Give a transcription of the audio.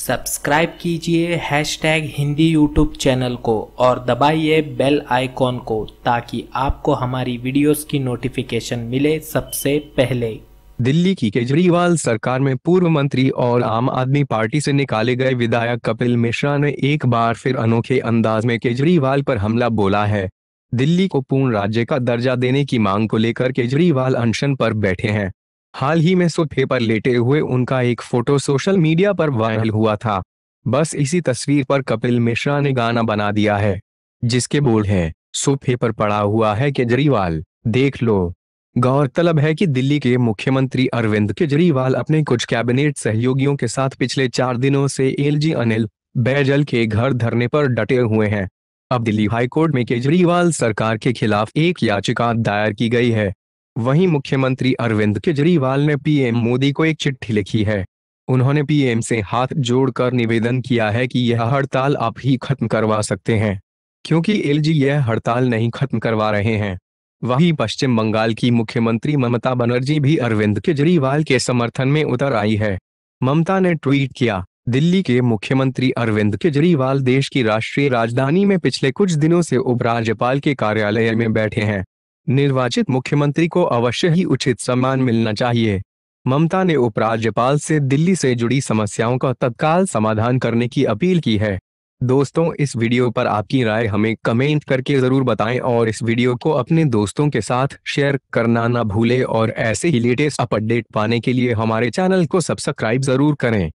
subscribe कीजिए tag Hindi YouTube channel को और दबाइए बेल आइकॉन को ताकि आपको हमारी वीडियोस की नोटिफिकेशन मिले सबसे पहले दिल्ली की केजरीवाल सरकार में पूर्व मंत्री और आम आदमी पार्टी से निकाले गए विधायक कपिल मिश्रा ने एक बार फिर अनोखे अंदाज में केजरीवाल पर हमला बोला है दिल्ली को पूर्ण राज्य का दर्जा देने की मांग को लेकर केजरीवाल अनशन पर बैठे हैं हाल ही में सोफे पर लेटे हुए उनका एक फोटो सोशल मीडिया पर वायरल हुआ था बस इसी तस्वीर पर कपिल मिश्रा ने गाना बना दिया है जिसके बोल हैं सोफे पर पड़ा हुआ है केजरीवाल देख लो गौरतलब है कि दिल्ली के मुख्यमंत्री अरविंद केजरीवाल अपने कुछ कैबिनेट सहयोगियों के साथ पिछले चार दिनों से एलजी अनिल बैजल के घर धरने पर डटे हुए हैं अब दिल्ली हाईकोर्ट में केजरीवाल सरकार के खिलाफ एक याचिका दायर की गई है वहीं मुख्यमंत्री अरविंद केजरीवाल ने पीएम मोदी को एक चिट्ठी लिखी है उन्होंने पीएम से हाथ जोड़कर निवेदन किया है कि यह हड़ताल आप ही खत्म करवा सकते हैं क्योंकि एलजी यह हड़ताल नहीं खत्म करवा रहे हैं वहीं पश्चिम बंगाल की मुख्यमंत्री ममता बनर्जी भी अरविंद केजरीवाल के समर्थन में उतर आई है ममता ने ट्वीट किया दिल्ली के मुख्यमंत्री अरविंद केजरीवाल देश की राष्ट्रीय राजधानी में पिछले कुछ दिनों से उपराज्यपाल के कार्यालय में बैठे हैं निर्वाचित मुख्यमंत्री को अवश्य ही उचित सम्मान मिलना चाहिए ममता ने उपराज्यपाल से दिल्ली से जुड़ी समस्याओं का तत्काल समाधान करने की अपील की है दोस्तों इस वीडियो पर आपकी राय हमें कमेंट करके जरूर बताएं और इस वीडियो को अपने दोस्तों के साथ शेयर करना ना भूलें और ऐसे ही लेटेस्ट अपडेट पाने के लिए हमारे चैनल को सब्सक्राइब जरूर करें